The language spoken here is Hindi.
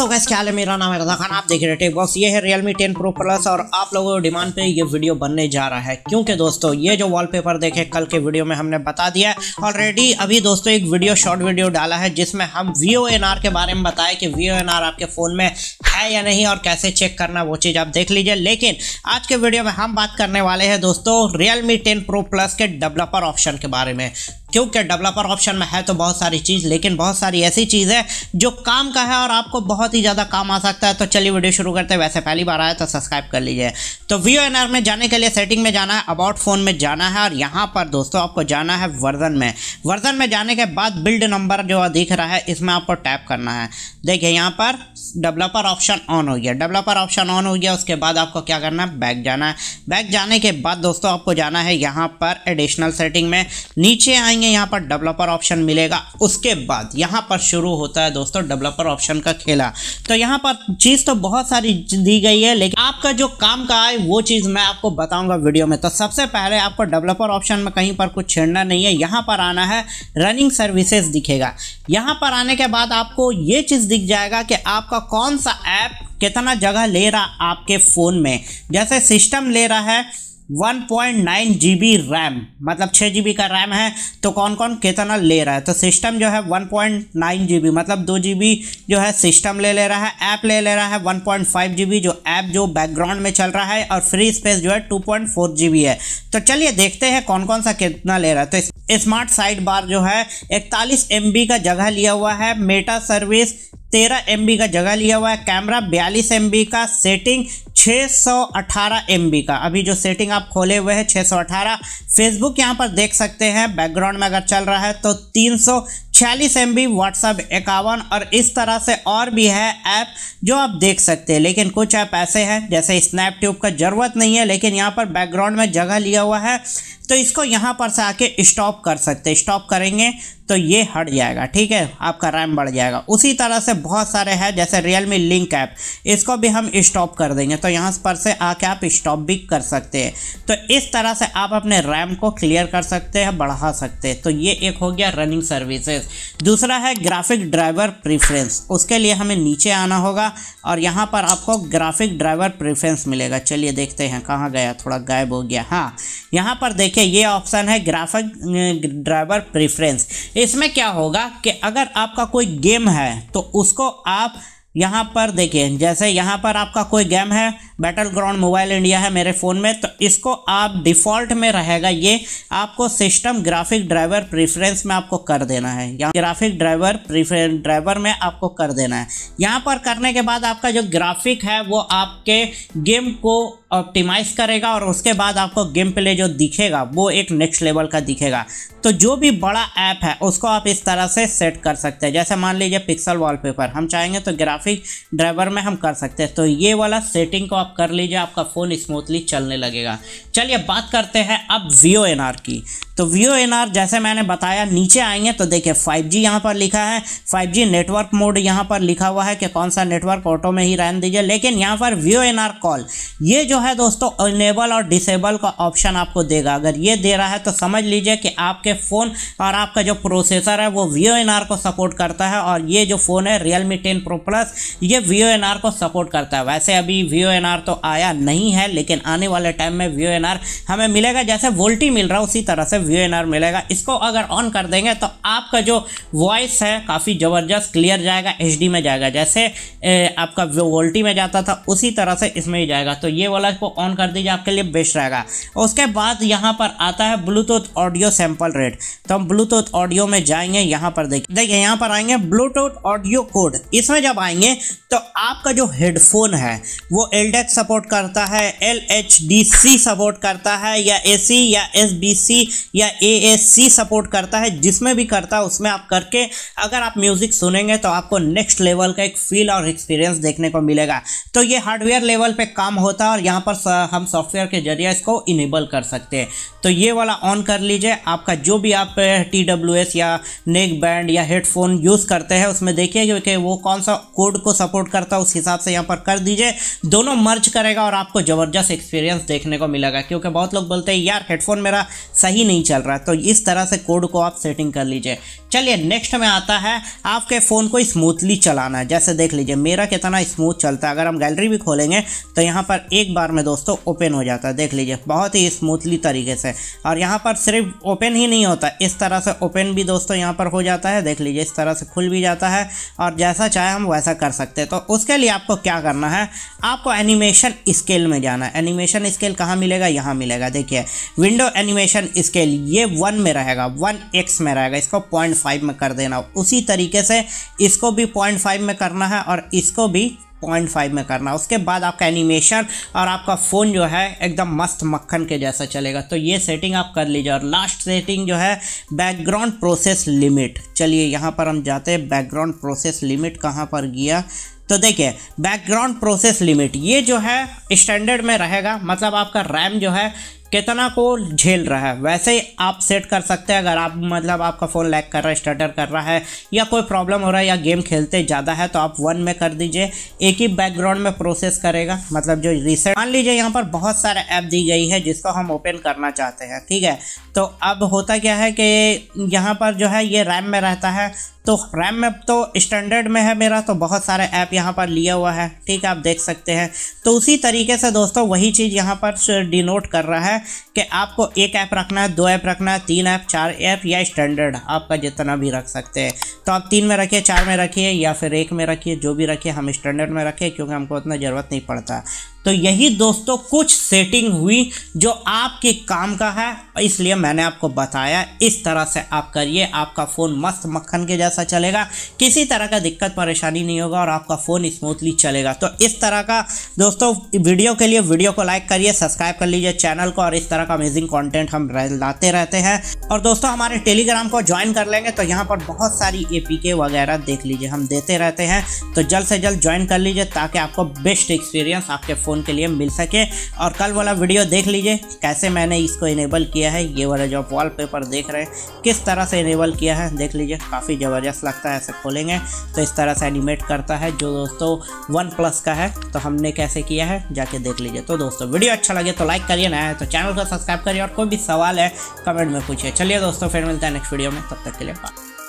दोस्तों कैसे ख्याल है मेरा नाम है रजा खान आप देख रहे टेक बॉक्स ये है Realme 10 प्रो प्लस और आप लोगों के डिमांड पे ये वीडियो बनने जा रहा है क्योंकि दोस्तों ये जो वॉलपेपर देखे कल के वीडियो में हमने बता दिया ऑलरेडी अभी दोस्तों एक वीडियो शॉर्ट वीडियो डाला है जिसमें हम वी के बारे में बताया कि वी आपके फ़ोन में है या नहीं और कैसे चेक करना वो चीज़ आप देख लीजिए लेकिन आज के वीडियो में हम बात करने वाले हैं दोस्तों Realme ten pro plus के डेवलपर ऑप्शन के बारे में क्योंकि डेवलपर ऑप्शन में है तो बहुत सारी चीज़ लेकिन बहुत सारी ऐसी चीज़ है जो काम का है और आपको बहुत ही ज़्यादा काम आ सकता है तो चलिए वीडियो शुरू करते हैं वैसे पहली बार आया तो सब्सक्राइब कर लीजिए तो वी में जाने के लिए सेटिंग में जाना है अबाउट फ़ोन में जाना है और यहाँ पर दोस्तों आपको जाना है वर्जन में वर्जन में जाने के बाद बिल्ड नंबर जो दिख रहा है इसमें आपको टैप करना है देखिए यहाँ पर डेवलपर ऑप्शन ऑन हो गया डेवलपर ऑप्शन ऑन हो गया उसके बाद आपको क्या करना है बैक जाना है बैक जाने के बाद दोस्तों आपको जाना है यहाँ पर एडिशनल सेटिंग में नीचे आएंगे यहाँ पर डेवलपर ऑप्शन मिलेगा उसके बाद यहाँ पर शुरू होता है दोस्तों डेवलपर ऑप्शन का खेला तो यहाँ पर चीज़ तो बहुत सारी दी गई है लेकिन आपका जो काम का है वो चीज़ मैं आपको बताऊँगा वीडियो में तो सबसे पहले आपको डेवलपर ऑप्शन में कहीं पर कुछ छेड़ना नहीं है यहाँ पर आना है रनिंग सर्विसेज दिखेगा यहाँ पर आने के बाद आपको ये चीज़ दिख जाएगा कि आप आपका कौन सा ऐप कितना जगह ले रहा आपके फ़ोन में जैसे सिस्टम ले रहा है 1.9 पॉइंट रैम मतलब 6 जी का रैम है तो कौन कौन कितना ले रहा है तो सिस्टम जो है 1.9 पॉइंट मतलब 2 जी जो है सिस्टम ले ले रहा है ऐप ले ले रहा है 1.5 पॉइंट जो ऐप जो बैकग्राउंड में चल रहा है और फ्री स्पेस जो है 2.4 पॉइंट है तो चलिए देखते हैं कौन कौन सा कितना ले रहा है तो स्मार्ट साइड बार जो है इकतालीस एम का जगह लिया हुआ है मेटा सर्विस तेरह एम का जगह लिया हुआ है कैमरा बयालीस एम का सेटिंग 618 एम का अभी जो सेटिंग आप खोले हुए हैं 618 फेसबुक यहाँ पर देख सकते हैं बैकग्राउंड में अगर चल रहा है तो तीन छियालीस एम बी व्हाट्सअप इक्यावन और इस तरह से और भी है ऐप जो आप देख सकते हैं लेकिन कुछ ऐप ऐसे हैं जैसे स्नैपट्यूब का ज़रूरत नहीं है लेकिन यहाँ पर बैकग्राउंड में जगह लिया हुआ है तो इसको यहाँ पर से आके स्टॉप कर सकते स्टॉप करेंगे तो ये हट जाएगा ठीक है आपका रैम बढ़ जाएगा उसी तरह से बहुत सारे हैं जैसे रियल मी लिंक ऐप इसको भी हम स्टॉप कर देंगे तो यहाँ पर से आके आप स्टॉप भी कर सकते हैं तो इस तरह से आप अपने रैम को क्लियर कर सकते हैं बढ़ा सकते हैं तो ये एक हो गया रनिंग सर्विसेज दूसरा है ग्राफिक ड्राइवर प्रीफ्रेंस उसके लिए हमें नीचे आना होगा और यहाँ पर आपको ग्राफिक ड्राइवर प्रीफ्रेंस मिलेगा चलिए देखते हैं कहाँ गया थोड़ा गायब हो गया हाँ यहाँ पर देखिए है ये ऑप्शन है ग्राफिक ड्राइवर प्रेफरेंस इसमें क्या होगा कि अगर आपका कोई गेम है तो उसको आप यहाँ पर देखें जैसे यहाँ पर आपका कोई गेम है बैटल ग्राउंड मोबाइल इंडिया है मेरे फ़ोन में तो इसको आप डिफ़ॉल्ट में रहेगा ये आपको सिस्टम ग्राफिक ड्राइवर प्रेफरेंस में आपको कर देना है या ग्राफिक ड्राइवर प्रेफरेंस ड्राइवर में आपको कर देना है यहाँ पर करने के बाद आपका जो ग्राफिक है वो आपके गेम को ऑप्टिमाइज़ करेगा और उसके बाद आपको गेम प्ले जो दिखेगा वो एक नेक्स्ट लेवल का दिखेगा तो जो भी बड़ा ऐप है उसको आप इस तरह से सेट कर सकते हैं जैसे मान लीजिए पिक्सल वॉलपेपर हम चाहेंगे तो ग्राफिक ड्राइवर में हम कर सकते हैं तो ये वाला सेटिंग को आप आप कर लीजिए आपका फ़ोन स्मूथली चलने लगेगा चलिए बात करते हैं अब वी की तो वी जैसे मैंने बताया नीचे आएंगे तो देखिए फाइव जी यहाँ पर लिखा है फाइव जी नेटवर्क मोड यहाँ पर लिखा हुआ है कि कौन सा नेटवर्क ऑटो में ही रहने दीजिए लेकिन यहाँ पर वी कॉल ये जो है दोस्तों इनेबल और डिसेबल का ऑप्शन आपको देगा अगर ये दे रहा है तो समझ लीजिए कि आपके फ़ोन और आपका जो प्रोसेसर है वो वी को सपोर्ट करता है और ये जो फ़ोन है Realme ten pro plus ये वी को सपोर्ट करता है वैसे अभी वी तो आया नहीं है लेकिन आने वाले टाइम में वी हमें मिलेगा जैसे वोल्टी मिल रहा है उसी तरह से वी मिलेगा इसको अगर ऑन कर देंगे तो आपका जो वॉइस है काफ़ी ज़बरदस्त क्लियर जाएगा एच में जाएगा जैसे ए, आपका वोल्टी में जाता था उसी तरह से इसमें ही जाएगा तो ये वाला इसको ऑन कर दीजिए आपके लिए बेस्ट रहेगा उसके बाद यहाँ पर आता है ब्लूटूथ ऑडियो सैम्पल रेट तो हम ब्लूटूथ ऑडियो में जाएंगे यहाँ पर देखिए देखिए यहाँ पर आएंगे ब्लूटूथ ऑडियो कोड इसमें जब आएंगे तो आपका जो हेडफोन है वो एल सपोर्ट e करता है एल सपोर्ट करता है या ए या एस या ए सपोर्ट करता है जिसमें भी करता है उसमें आप करके अगर आप म्यूज़िक सुनेंगे तो आपको नेक्स्ट लेवल का एक फील और एक्सपीरियंस देखने को मिलेगा तो ये हार्डवेयर लेवल पे काम होता है और यहाँ पर हम सॉफ्टवेयर के जरिए इसको इनेबल कर सकते हैं तो ये वाला ऑन कर लीजिए आपका जो भी आप टी या नेक बैंड या हेडफोन यूज़ करते हैं उसमें देखिए कि वो कौन सा कोड को सपोर्ट करता है उस हिसाब से यहाँ पर कर दीजिए दोनों मर्ज करेगा और आपको ज़बरदस्त एक्सपीरियंस देखने को मिलेगा क्योंकि बहुत लोग बोलते हैं यार हेडफोन मेरा सही नहीं नहीं चल रहा है तो इस तरह से कोड को आप सेटिंग कर लीजिए चलिए नेक्स्ट में आता है आपके फ़ोन को स्मूथली चलाना है जैसे देख लीजिए मेरा कितना स्मूथ चलता है अगर हम गैलरी भी खोलेंगे तो यहाँ पर एक बार में दोस्तों ओपन हो जाता है देख लीजिए बहुत ही स्मूथली तरीके से और यहाँ पर सिर्फ ओपन ही नहीं होता इस तरह से ओपन भी दोस्तों यहाँ पर हो जाता है देख लीजिए इस तरह से खुल भी जाता है और जैसा चाहे हम वैसा कर सकते हैं तो उसके लिए आपको क्या करना है आपको एनिमेशन स्केल में जाना है एनिमेशन स्केल कहाँ मिलेगा यहाँ मिलेगा देखिए विंडो एनिमेशन स्केल ये वन में रहेगा वन एक्स में रहेगा इसको पॉइंट फाइव में कर देना उसी तरीके से इसको भी पॉइंट फाइव में करना है और इसको भी पॉइंट फाइव में करना उसके बाद आपका एनिमेशन और आपका फ़ोन जो है एकदम मस्त मक्खन के जैसा चलेगा तो ये सेटिंग आप कर लीजिए और लास्ट सेटिंग जो है बैकग्राउंड प्रोसेस लिमिट चलिए यहाँ पर हम जाते हैं बैकग्राउंड प्रोसेस लिमिट कहाँ पर गया तो देखिए बैकग्राउंड प्रोसेस लिमिट ये जो है स्टैंडर्ड में रहेगा मतलब आपका रैम जो है कितना को झेल रहा है वैसे ही आप सेट कर सकते हैं अगर आप मतलब आपका फ़ोन लैग कर रहा है स्टार्टर कर रहा है या कोई प्रॉब्लम हो रहा है या गेम खेलते ज़्यादा है तो आप वन में कर दीजिए एक ही बैकग्राउंड में प्रोसेस करेगा मतलब जो रिसेंट मान लीजिए यहाँ पर बहुत सारे ऐप दी गई है जिसको हम ओपन करना चाहते हैं ठीक है तो अब होता क्या है कि यहाँ पर जो है ये रैम में रहता है तो रैम में तो स्टैंडर्ड में है मेरा तो बहुत सारे ऐप यहाँ पर लिया हुआ है ठीक है आप देख सकते हैं तो उसी तरीके से दोस्तों वही चीज़ यहाँ पर डिनोट कर रहा है कि आपको एक ऐप रखना है दो ऐप रखना है तीन ऐप चार ऐप या स्टैंडर्ड आपका जितना भी रख सकते हैं तो आप तीन में रखिए चार में रखिए या फिर एक में रखिए जो भी रखिए हम स्टैंडर्ड में रखें क्योंकि हमको उतना ज़रूरत नहीं पड़ता तो यही दोस्तों कुछ सेटिंग हुई जो आपके काम का है इसलिए मैंने आपको बताया इस तरह से आप करिए आपका फ़ोन मस्त मक्खन के जैसा चलेगा किसी तरह का दिक्कत परेशानी नहीं होगा और आपका फ़ोन स्मूथली चलेगा तो इस तरह का दोस्तों वीडियो के लिए वीडियो को लाइक करिए सब्सक्राइब कर लीजिए चैनल को और इस तरह का अमेजिंग कॉन्टेंट हम लाते रहते हैं और दोस्तों हमारे टेलीग्राम को ज्वाइन कर लेंगे तो यहाँ पर बहुत सारी ए वगैरह देख लीजिए हम देते रहते हैं तो जल्द से जल्द ज्वाइन कर लीजिए ताकि आपको बेस्ट एक्सपीरियंस आपके फ़ोन के लिए मिल सके और कल वाला वीडियो देख लीजिए कैसे मैंने इसको इनेबल किया है ये वाला जो आप वॉल देख रहे हैं किस तरह से इनेबल किया है देख लीजिए काफ़ी ज़बरदस्त लगता है ऐसे खोलेंगे तो इस तरह से एनिमेट करता है जो दोस्तों वन प्लस का है तो हमने कैसे किया है जाके देख लीजिए तो दोस्तों वीडियो अच्छा लगे तो लाइक करिए नया तो चैनल को सब्सक्राइब करिए और कोई भी सवाल है कमेंट में पूछिए चलिए दोस्तों फिर मिलता है नेक्स्ट वीडियो में तब तक के लिए बाय